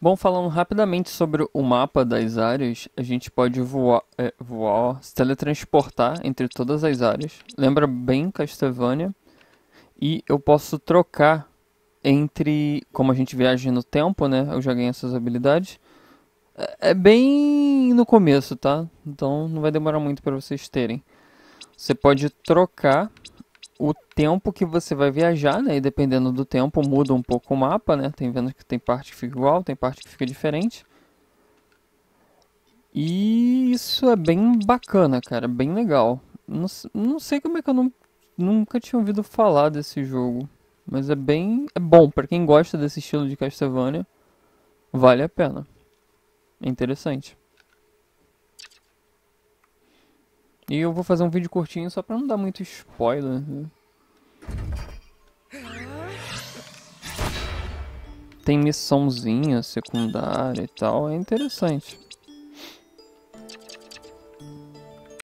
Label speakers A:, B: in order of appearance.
A: Bom, falando rapidamente sobre o mapa das áreas, a gente pode voar, é, voar, se teletransportar entre todas as áreas. Lembra bem Castlevania. E eu posso trocar entre, como a gente viaja no tempo, né? Eu já ganhei essas habilidades. É, é bem no começo, tá? Então não vai demorar muito para vocês terem. Você pode trocar o tempo que você vai viajar, né? E dependendo do tempo, muda um pouco o mapa, né? Tem vendo que tem parte que fica igual, tem parte que fica diferente. E isso é bem bacana, cara, bem legal. Não, não sei como é que eu não, nunca tinha ouvido falar desse jogo, mas é bem é bom para quem gosta desse estilo de Castlevania, vale a pena. É interessante. E eu vou fazer um vídeo curtinho só pra não dar muito spoiler. Né? Tem missãozinha secundária e tal, é interessante.